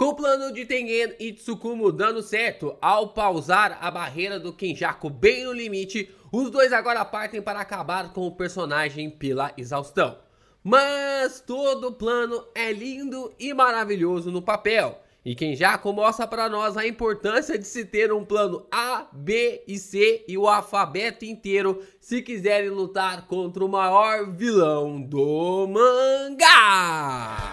Com o plano de Tengen e Tsukumo dando certo, ao pausar a barreira do Kenjaku bem no limite, os dois agora partem para acabar com o personagem pela exaustão. Mas todo o plano é lindo e maravilhoso no papel, e Kenjaku mostra para nós a importância de se ter um plano A, B e C e o alfabeto inteiro se quiserem lutar contra o maior vilão do mangá.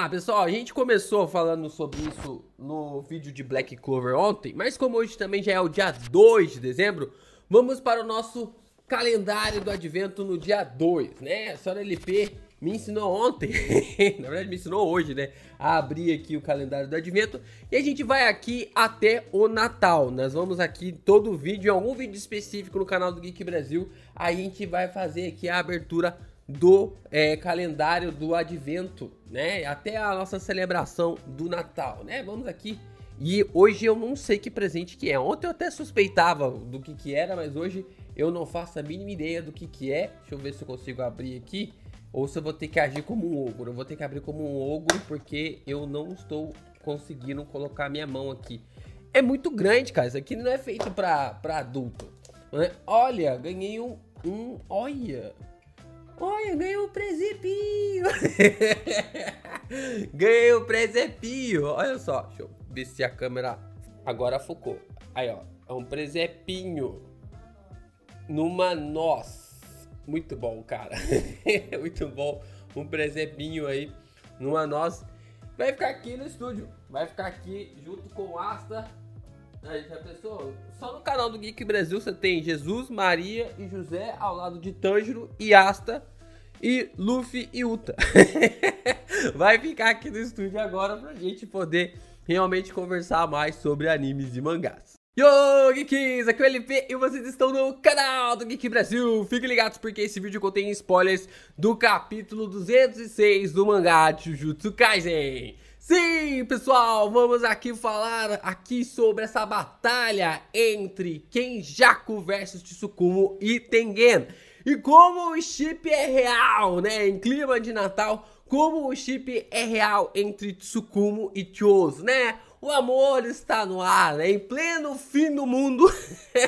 lá, ah, pessoal, a gente começou falando sobre isso no vídeo de Black Clover ontem, mas como hoje também já é o dia 2 de dezembro, vamos para o nosso calendário do advento no dia 2, né? A senhora LP me ensinou ontem, na verdade me ensinou hoje, né? A abrir aqui o calendário do advento. E a gente vai aqui até o Natal. Nós vamos aqui todo vídeo, em algum vídeo específico no canal do Geek Brasil, a gente vai fazer aqui a abertura do é, calendário do Advento, né? Até a nossa celebração do Natal, né? Vamos aqui. E hoje eu não sei que presente que é. Ontem eu até suspeitava do que que era, mas hoje eu não faço a mínima ideia do que que é. Deixa eu ver se eu consigo abrir aqui ou se eu vou ter que agir como um ogro. Eu vou ter que abrir como um ogro porque eu não estou conseguindo colocar minha mão aqui. É muito grande, cara. Isso aqui não é feito para adulto. Né? Olha, ganhei um, um. Olha, Olha, ganhei o um presepio! ganhei o um presepio! Olha só, deixa eu ver se a câmera agora focou. Aí, ó, é um presepinho numa noz. Muito bom, cara. Muito bom. Um presepinho aí numa noz. Vai ficar aqui no estúdio. Vai ficar aqui junto com o Asta Aí já pensou? Só no canal do Geek Brasil você tem Jesus, Maria e José ao lado de Tanjiro e Asta e Luffy e Uta. Vai ficar aqui no estúdio agora pra gente poder realmente conversar mais sobre animes e mangás. Yo, Geeks! Aqui é o LP e vocês estão no canal do Geek Brasil. Fiquem ligados porque esse vídeo contém spoilers do capítulo 206 do mangá Jujutsu Kaisen. Sim, pessoal, vamos aqui falar aqui sobre essa batalha entre Kenjaku versus Tsukumo e Tengen. E como o chip é real, né? Em clima de Natal, como o chip é real entre Tsukumo e Chos, né? O amor está no ar, em pleno fim do mundo.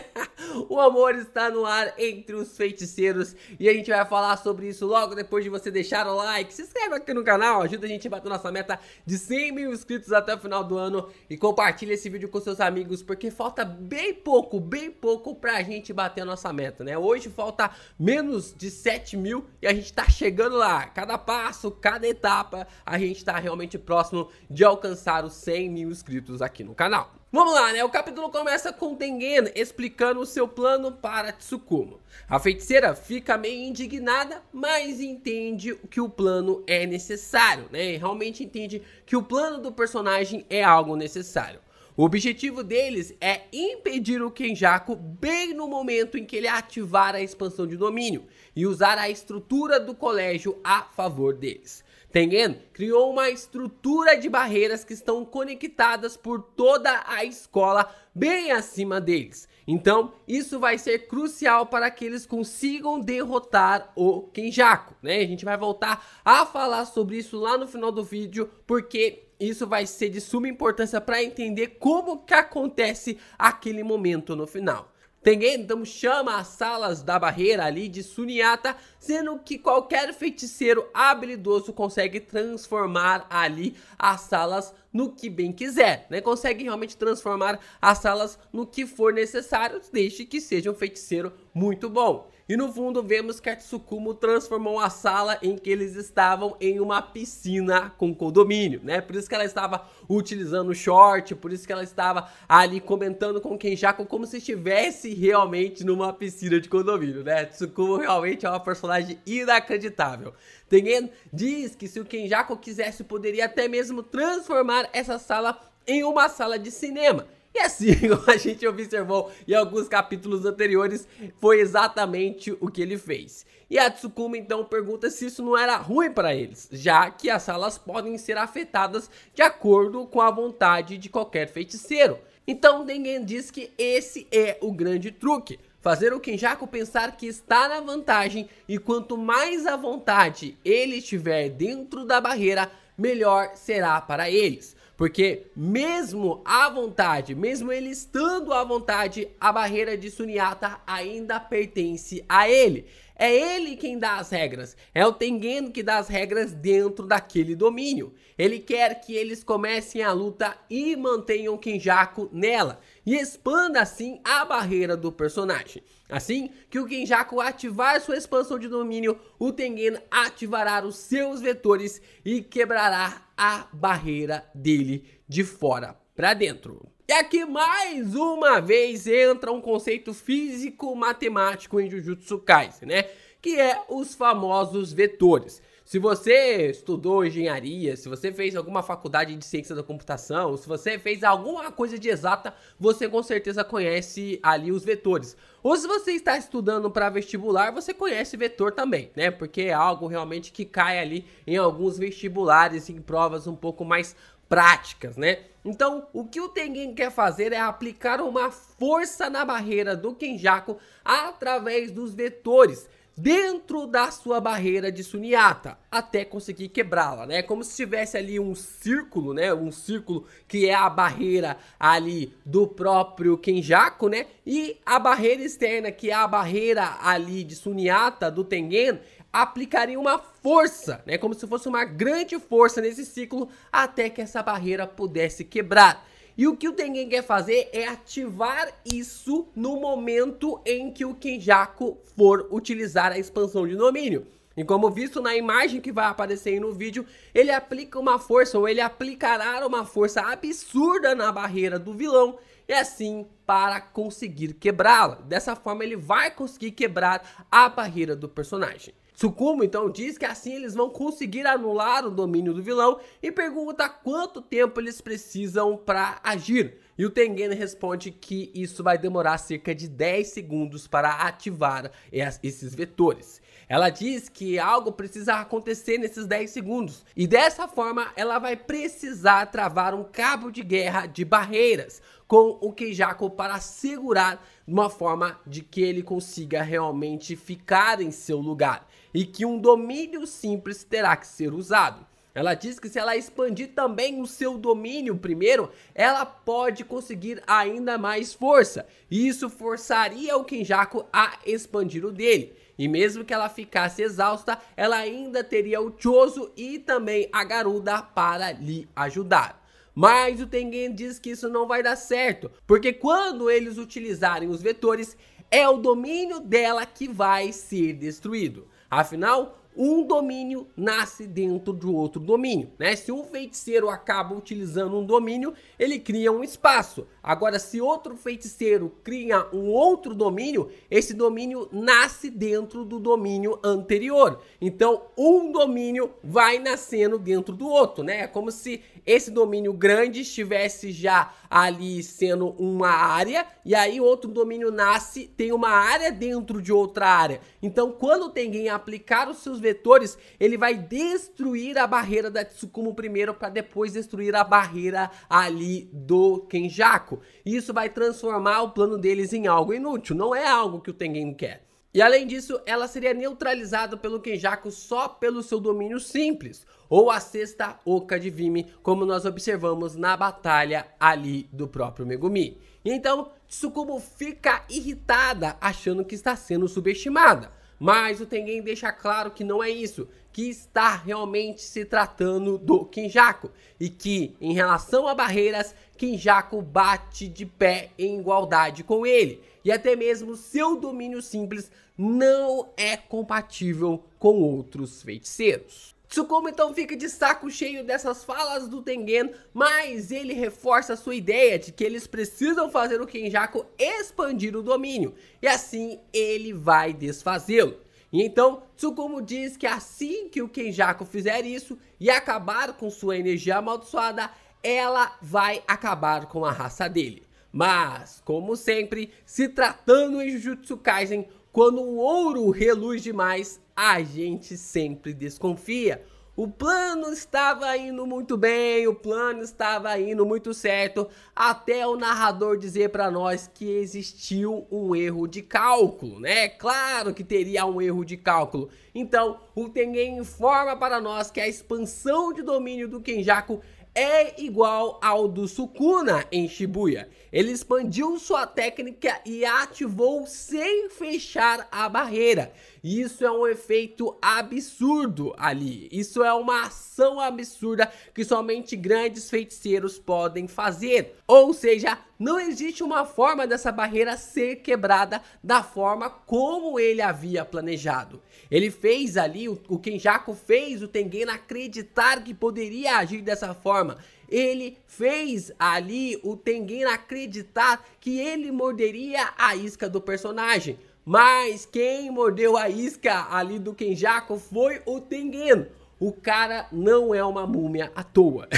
o amor está no ar entre os feiticeiros e a gente vai falar sobre isso logo depois de você deixar o like. Se inscreve aqui no canal, ajuda a gente a bater nossa meta de 100 mil inscritos até o final do ano e compartilha esse vídeo com seus amigos porque falta bem pouco, bem pouco pra gente bater a nossa meta, né? Hoje falta menos de 7 mil e a gente tá chegando lá. Cada passo, cada etapa, a gente tá realmente próximo de alcançar os 100 mil inscritos inscritos aqui no canal. Vamos lá, né? O capítulo começa com Tengen explicando o seu plano para Tsukumo. A feiticeira fica meio indignada, mas entende que o plano é necessário, né? E realmente entende que o plano do personagem é algo necessário. O objetivo deles é impedir o Kenjaku bem no momento em que ele ativar a expansão de domínio e usar a estrutura do colégio a favor deles. Tengen criou uma estrutura de barreiras que estão conectadas por toda a escola bem acima deles. Então, isso vai ser crucial para que eles consigam derrotar o Kenjaku, né? A gente vai voltar a falar sobre isso lá no final do vídeo, porque isso vai ser de suma importância para entender como que acontece aquele momento no final. Tengen então chama as salas da barreira ali de Suniata sendo que qualquer feiticeiro habilidoso consegue transformar ali as salas no que bem quiser, né? Consegue realmente transformar as salas no que for necessário, desde que seja um feiticeiro muito bom. E no fundo vemos que Tsukumo transformou a sala em que eles estavam em uma piscina com condomínio, né? Por isso que ela estava utilizando o short, por isso que ela estava ali comentando com quem já como se estivesse realmente numa piscina de condomínio, né? Tsukumo realmente é uma personagem personagem inacreditável. Tengen diz que se o Kenjaku quisesse, poderia até mesmo transformar essa sala em uma sala de cinema. E assim como a gente observou em alguns capítulos anteriores, foi exatamente o que ele fez. E a Tsukuma então pergunta se isso não era ruim para eles, já que as salas podem ser afetadas de acordo com a vontade de qualquer feiticeiro. Então Dengen diz que esse é o grande truque fazer o Kenjaku pensar que está na vantagem e quanto mais à vontade ele estiver dentro da barreira, melhor será para eles. Porque mesmo à vontade, mesmo ele estando à vontade, a barreira de Suniata ainda pertence a ele. É ele quem dá as regras, é o Tengen que dá as regras dentro daquele domínio. Ele quer que eles comecem a luta e mantenham Kenjaku nela, e expanda assim a barreira do personagem. Assim que o Kenjaku ativar sua expansão de domínio, o Tengen ativará os seus vetores e quebrará a barreira dele de fora para dentro. É e aqui mais uma vez entra um conceito físico-matemático em Jujutsu Kaisen, né? Que é os famosos vetores. Se você estudou engenharia, se você fez alguma faculdade de ciência da computação, se você fez alguma coisa de exata, você com certeza conhece ali os vetores. Ou se você está estudando para vestibular, você conhece vetor também, né? Porque é algo realmente que cai ali em alguns vestibulares, em provas um pouco mais práticas, né? Então, o que o Tengen quer fazer é aplicar uma força na barreira do Kenjaku através dos vetores dentro da sua barreira de suniata até conseguir quebrá-la, né? Como se tivesse ali um círculo, né? Um círculo que é a barreira ali do próprio Kenjaku, né? E a barreira externa, que é a barreira ali de suniata do Tengen, aplicaria uma força, né? Como se fosse uma grande força nesse ciclo até que essa barreira pudesse quebrar. E o que o Tengen quer fazer é ativar isso no momento em que o Kenjaku for utilizar a expansão de domínio. E como visto na imagem que vai aparecer aí no vídeo, ele aplica uma força, ou ele aplicará uma força absurda na barreira do vilão, e assim para conseguir quebrá-la. Dessa forma ele vai conseguir quebrar a barreira do personagem. Sukumo então diz que assim eles vão conseguir anular o domínio do vilão e pergunta quanto tempo eles precisam para agir. E o Tengen responde que isso vai demorar cerca de 10 segundos para ativar esses vetores. Ela diz que algo precisa acontecer nesses 10 segundos e dessa forma ela vai precisar travar um cabo de guerra de barreiras com o Keijako para segurar de uma forma de que ele consiga realmente ficar em seu lugar e que um domínio simples terá que ser usado. Ela diz que se ela expandir também o seu domínio primeiro, ela pode conseguir ainda mais força. E isso forçaria o Kenjaku a expandir o dele. E mesmo que ela ficasse exausta, ela ainda teria o Chozo e também a Garuda para lhe ajudar. Mas o Tengen diz que isso não vai dar certo, porque quando eles utilizarem os vetores, é o domínio dela que vai ser destruído. Afinal, um domínio nasce dentro de outro domínio, né? Se um feiticeiro acaba utilizando um domínio, ele cria um espaço. Agora, se outro feiticeiro cria um outro domínio, esse domínio nasce dentro do domínio anterior. Então, um domínio vai nascendo dentro do outro, né? É como se esse domínio grande estivesse já ali sendo uma área, e aí outro domínio nasce, tem uma área dentro de outra área. Então, quando tem alguém aplicar os seus vetores, ele vai destruir a barreira da Tsukumo primeiro para depois destruir a barreira ali do Kenjaku. Isso vai transformar o plano deles em algo inútil, não é algo que o Tengen quer. E além disso, ela seria neutralizada pelo Kenjaku só pelo seu domínio simples, ou a sexta Oka de Vime, como nós observamos na batalha ali do próprio Megumi. E então, Tsukumo fica irritada, achando que está sendo subestimada. Mas o Tengen deixa claro que não é isso, que está realmente se tratando do Kinjaku e que, em relação a barreiras, Kinjaku bate de pé em igualdade com ele e até mesmo seu domínio simples não é compatível com outros feiticeiros. Tsukumo então fica de saco cheio dessas falas do Tengen, mas ele reforça sua ideia de que eles precisam fazer o Kenjaku expandir o domínio, e assim ele vai desfazê-lo. E então, Tsukumo diz que assim que o Kenjaku fizer isso e acabar com sua energia amaldiçoada, ela vai acabar com a raça dele. Mas, como sempre, se tratando em Jujutsu Kaisen, quando o ouro reluz demais, a gente sempre desconfia. O plano estava indo muito bem, o plano estava indo muito certo, até o narrador dizer para nós que existiu um erro de cálculo, né? Claro que teria um erro de cálculo. Então, o Tengen informa para nós que a expansão de domínio do Kenjaku é igual ao do Sukuna em Shibuya. Ele expandiu sua técnica e ativou sem fechar a barreira. Isso é um efeito absurdo ali. Isso é uma ação absurda que somente grandes feiticeiros podem fazer. Ou seja, não existe uma forma dessa barreira ser quebrada da forma como ele havia planejado. Ele fez ali, o, o Kenjaku fez o Tengen acreditar que poderia agir dessa forma ele fez ali o Tengen acreditar que ele morderia a isca do personagem. Mas quem mordeu a isca ali do Kenjaku foi o Tengen. O cara não é uma múmia à toa.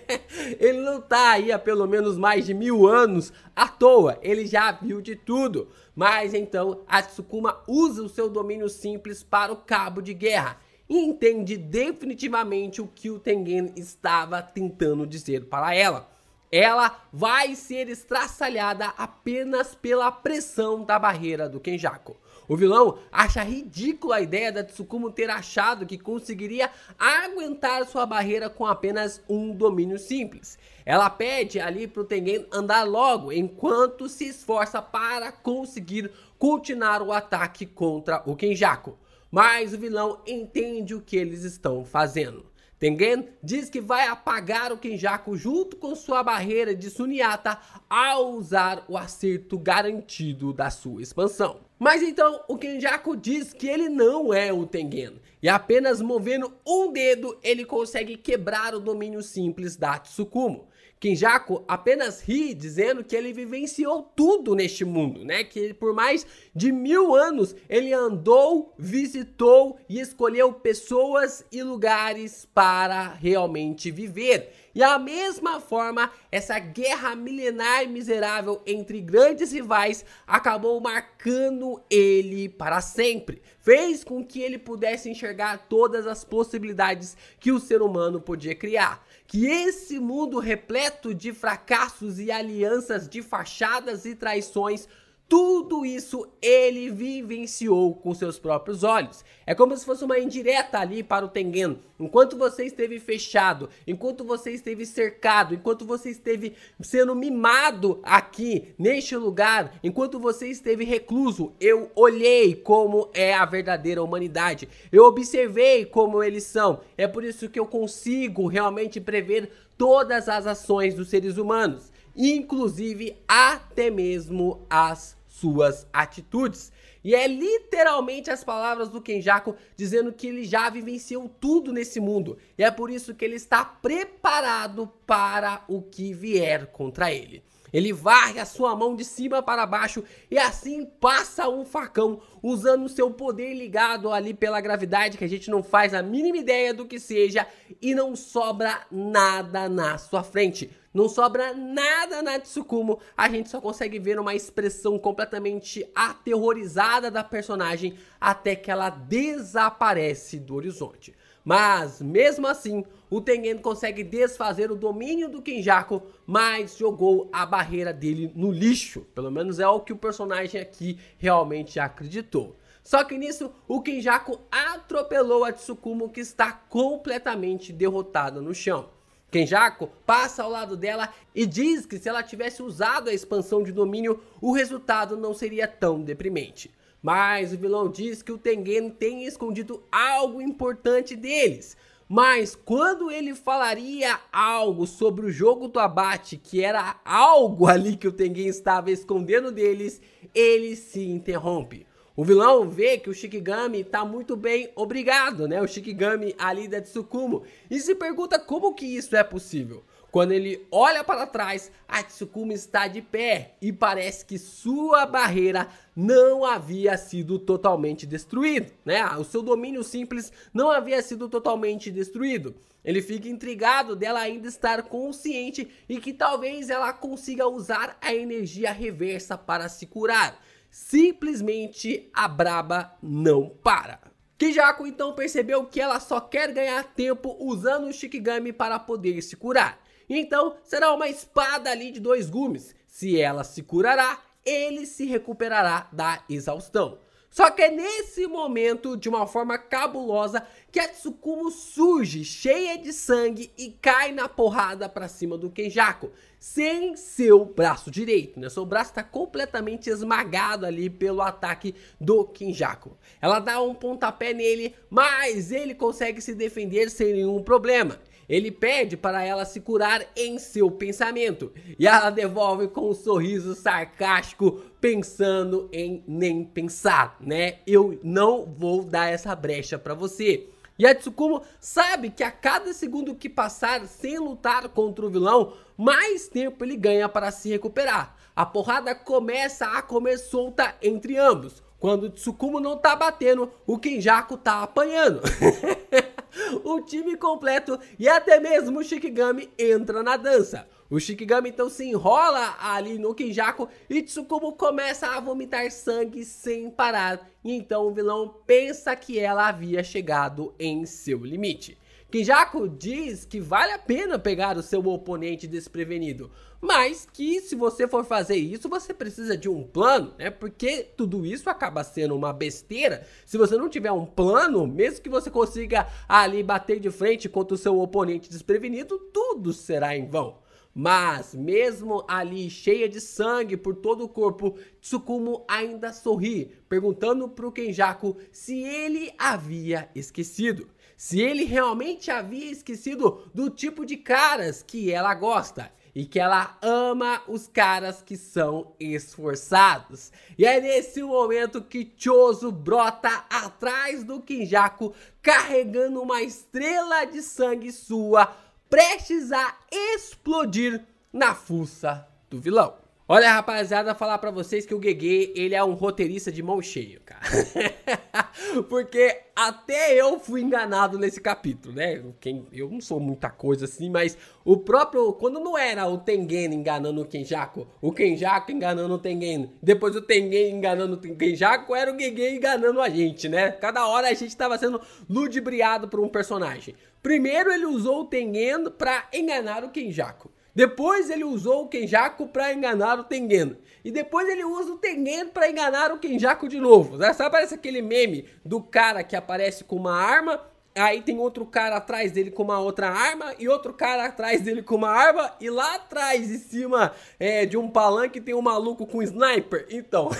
ele não tá aí há pelo menos mais de mil anos à toa. Ele já viu de tudo. Mas então a Tsukuma usa o seu domínio simples para o cabo de guerra e entende definitivamente o que o Tengen estava tentando dizer para ela. Ela vai ser estraçalhada apenas pela pressão da barreira do Kenjaku. O vilão acha ridícula a ideia da Tsukumo ter achado que conseguiria aguentar sua barreira com apenas um domínio simples. Ela pede ali pro Tengen andar logo, enquanto se esforça para conseguir continuar o ataque contra o Kenjaku. Mas o vilão entende o que eles estão fazendo. Tengen diz que vai apagar o Kenjaku junto com sua barreira de Sunyata ao usar o acerto garantido da sua expansão. Mas então o Kenjaku diz que ele não é o Tengen e apenas movendo um dedo ele consegue quebrar o domínio simples da Tsukumo. Kinjako apenas ri dizendo que ele vivenciou tudo neste mundo, né? Que por mais de mil anos ele andou, visitou e escolheu pessoas e lugares para realmente viver. E da mesma forma, essa guerra milenar miserável entre grandes rivais acabou marcando ele para sempre. Fez com que ele pudesse enxergar todas as possibilidades que o ser humano podia criar. Que esse mundo repleto de fracassos e alianças de fachadas e traições tudo isso ele vivenciou com seus próprios olhos. É como se fosse uma indireta ali para o Tengen. Enquanto você esteve fechado, enquanto você esteve cercado, enquanto você esteve sendo mimado aqui neste lugar, enquanto você esteve recluso, eu olhei como é a verdadeira humanidade. Eu observei como eles são. É por isso que eu consigo realmente prever todas as ações dos seres humanos inclusive até mesmo as suas atitudes. E é literalmente as palavras do Kenjaku dizendo que ele já vivenciou tudo nesse mundo. E é por isso que ele está preparado para o que vier contra ele. Ele varre a sua mão de cima para baixo e assim passa um facão, usando seu poder ligado ali pela gravidade, que a gente não faz a mínima ideia do que seja, e não sobra nada na sua frente. Não sobra nada na Tsukumo, a gente só consegue ver uma expressão completamente aterrorizada da personagem até que ela desaparece do horizonte. Mas, mesmo assim, o Tengen consegue desfazer o domínio do Kenjaku, mas jogou a barreira dele no lixo. Pelo menos é o que o personagem aqui realmente acreditou. Só que nisso, o Kenjaku atropelou a Tsukumo, que está completamente derrotada no chão. Kenjaku passa ao lado dela e diz que se ela tivesse usado a expansão de domínio, o resultado não seria tão deprimente. Mas o vilão diz que o Tengen tem escondido algo importante deles. Mas quando ele falaria algo sobre o jogo do abate, que era algo ali que o Tengen estava escondendo deles, ele se interrompe. O vilão vê que o Shikigami está muito bem, obrigado, né? O Shikigami ali da Tsukumo. E se pergunta como que isso é possível. Quando ele olha para trás, a Tsukumo está de pé e parece que sua barreira não havia sido totalmente destruída, né? O seu domínio simples não havia sido totalmente destruído. Ele fica intrigado dela ainda estar consciente e que talvez ela consiga usar a energia reversa para se curar. Simplesmente a braba não para. Kijako então percebeu que ela só quer ganhar tempo usando o Shikigami para poder se curar. Então será uma espada ali de dois gumes. Se ela se curará, ele se recuperará da exaustão. Só que é nesse momento, de uma forma cabulosa, que a Tsukumo surge, cheia de sangue e cai na porrada pra cima do Kenjaku, sem seu braço direito, né? Seu braço tá completamente esmagado ali pelo ataque do Kenjaku. Ela dá um pontapé nele, mas ele consegue se defender sem nenhum problema. Ele pede para ela se curar em seu pensamento e ela devolve com um sorriso sarcástico, pensando em nem pensar, né? Eu não vou dar essa brecha para você. E a Tsukumo sabe que a cada segundo que passar sem lutar contra o vilão, mais tempo ele ganha para se recuperar. A porrada começa a comer solta entre ambos. Quando o Tsukumo não tá batendo, o Kenjaku tá apanhando. o time completo e até mesmo o Shikigami entra na dança. O Shikigami então se enrola ali no Kinjaku e Tsukumo começa a vomitar sangue sem parar. E então o vilão pensa que ela havia chegado em seu limite que Jaco diz que vale a pena pegar o seu oponente desprevenido, mas que se você for fazer isso, você precisa de um plano, né? Porque tudo isso acaba sendo uma besteira. Se você não tiver um plano, mesmo que você consiga ali bater de frente contra o seu oponente desprevenido, tudo será em vão. Mas, mesmo ali cheia de sangue por todo o corpo, Tsukumo ainda sorri, perguntando para o Kenjaku se ele havia esquecido se ele realmente havia esquecido do tipo de caras que ela gosta e que ela ama os caras que são esforçados. E é nesse momento que Chozo brota atrás do Kinjaku carregando uma estrela de sangue sua prestes a explodir na fuça do vilão. Olha, rapaziada, falar para vocês que o Gegê, ele é um roteirista de mão cheia, cara. Porque até eu fui enganado nesse capítulo, né? Quem, eu não sou muita coisa assim, mas o próprio. Quando não era o Tengen enganando o Kenjaku, o Kenjaku enganando o Tengen, depois o Tengen enganando o Kenjaku, era o Gege enganando a gente, né? Cada hora a gente estava sendo ludibriado por um personagem. Primeiro ele usou o Tengen para enganar o Kenjaku. Depois ele usou o Kenjaku para enganar o Tengen. E depois ele usa o Tengen para enganar o Kenjaku de novo. Sabe, parece aquele meme do cara que aparece com uma arma Aí tem outro cara atrás dele com uma outra arma e outro cara atrás dele com uma arma e lá atrás, em cima é, de um palanque, tem um maluco com um sniper. Então,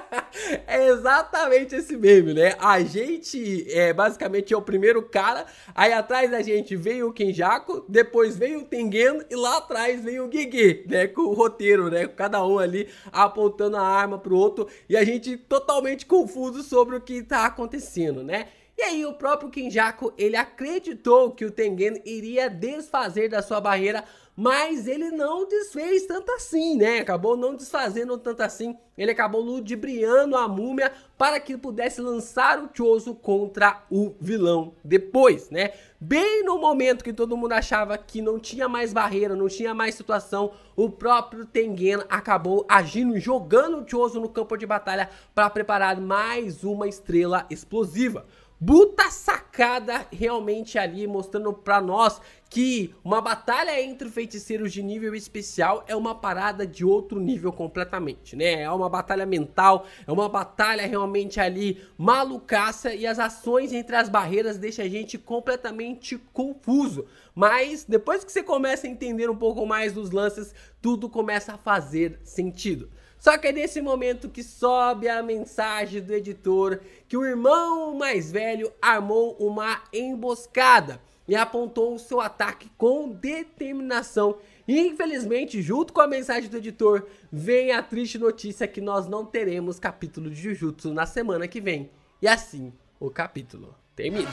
é exatamente esse meme, né? A gente, é, basicamente, é o primeiro cara, aí atrás da gente veio o Kenjaku, depois veio o Tengen e lá atrás veio o Gege, né? Com o roteiro, né? Cada um ali apontando a arma pro outro e a gente totalmente confuso sobre o que tá acontecendo, né? E aí o próprio Kinjaku, ele acreditou que o Tengen iria desfazer da sua barreira, mas ele não desfez tanto assim, né? Acabou não desfazendo tanto assim. Ele acabou ludibriando a múmia para que pudesse lançar o Chozo contra o vilão depois, né? Bem no momento que todo mundo achava que não tinha mais barreira, não tinha mais situação, o próprio Tengen acabou agindo, jogando o Chozo no campo de batalha para preparar mais uma estrela explosiva puta sacada realmente ali, mostrando pra nós que uma batalha entre feiticeiros de nível especial é uma parada de outro nível completamente, né? É uma batalha mental, é uma batalha realmente ali malucaça e as ações entre as barreiras deixa a gente completamente confuso. Mas depois que você começa a entender um pouco mais dos lances, tudo começa a fazer sentido. Só que é nesse momento que sobe a mensagem do editor que o irmão mais velho armou uma emboscada e apontou o seu ataque com determinação. E infelizmente, junto com a mensagem do editor, vem a triste notícia que nós não teremos capítulo de Jujutsu na semana que vem. E assim, o capítulo termina.